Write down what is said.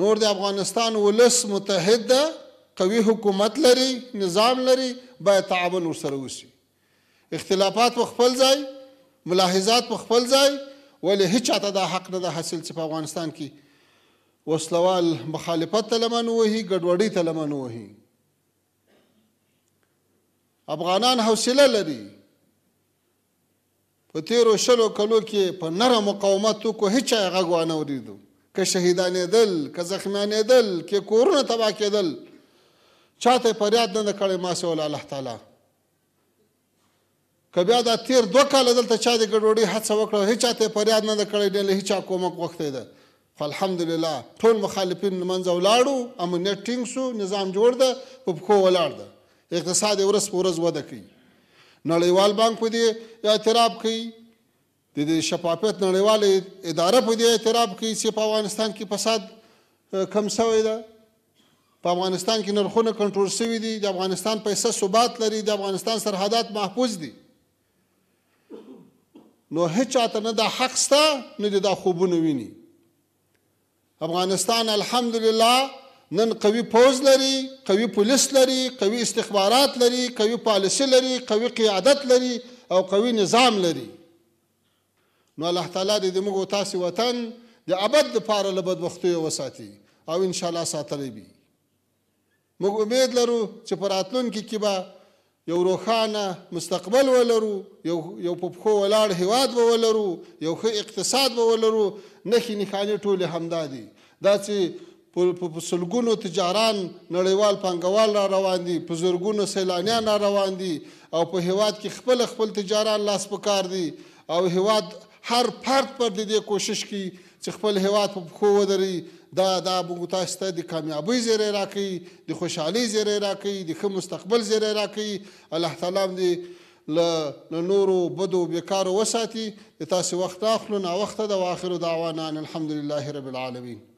نور د افغانستان ولس متحد قوي حکومت لري نظام لري باید تعاون ورسره وشي اختلافات په خپل ځای ملاحظات په خپل ځای ولې هیڅ چاته دا حق نه ده حاصل چې په افغانستان کې وسلوال مخالفت ته لمن وهي ګډوډۍ ته لمن وهي افغانان حوصله لري په تیرو شلو کلو کې په نره مقاومت وکړو هیچا یې غږ وانه اورېدو که شهیدانېدل که زخمیانېدل کې کورونه تباه کېدل چاته فریاد نه کړي ما سول الله تعالی که بیا دا تیر دوه کاله دلته چا د ګډوډۍ هڅه وکړه هیچ چاته فریاد نه کړی نه له هیچا کومک وخت دی فالحمدلله ټول مخالفین منځه ولاړو امنیت ټینګ شو نظام جوړ ده په پخو ولاړ ده اقتصاد ورس ورس وده کوي نړیوال بانک په دې اعتراف کوي د دې شفافیت نړیواله اداره په دې اعتراف کوي چې په افغانستان کې فساد کم شوی دی په افغانستان کې نرخونه کنټرول شوي دي د افغانستان پیسې ثبات لري د افغانستان سرحدات محفوظ دي نو هیڅ چاته نه دا حق ستا نه دا خوبونه ویني افغانستان الحمدلله نن قوي پوز لري قوي پولیس لري قوي استخبارات لري قوي پالیسي لري قوي قیادت لري او قوي نظام لري نو الله تعالی دې موږ او تاسو وطن د ابد لپاره له بدبختیو وساتي او ان شاء الله ساتلی بي موږ امید لرو چې په راتلونکي کې به یو روښانه مستقبل ولرو یو یو په پخو ولاړ هیواد به ولرو یو ښه اقتصاد به ولرو نخې نښانې ټولې همدا دي دا چې په سلګونو تجاران نړیوال پانګوال را روان دي په زرګونو سیلانیان را روان دي او په هیواد کې خپل خپل تجاران لاس په کار دي او هیواد هر فرد پر د دې کوشش کوي چې خپل هیواد په پښو ودري دا دا موږ تاسو ته د کامیابی زیری راکړي د خوشحالۍ زیری راکړي د ښه مستقبل زیری راکړي الله تعالی دې له نورو بدو بیکارو وساتي د تاسو وخت اخلو نا وخت د واخر دعوانا الحمدلله رب العالمین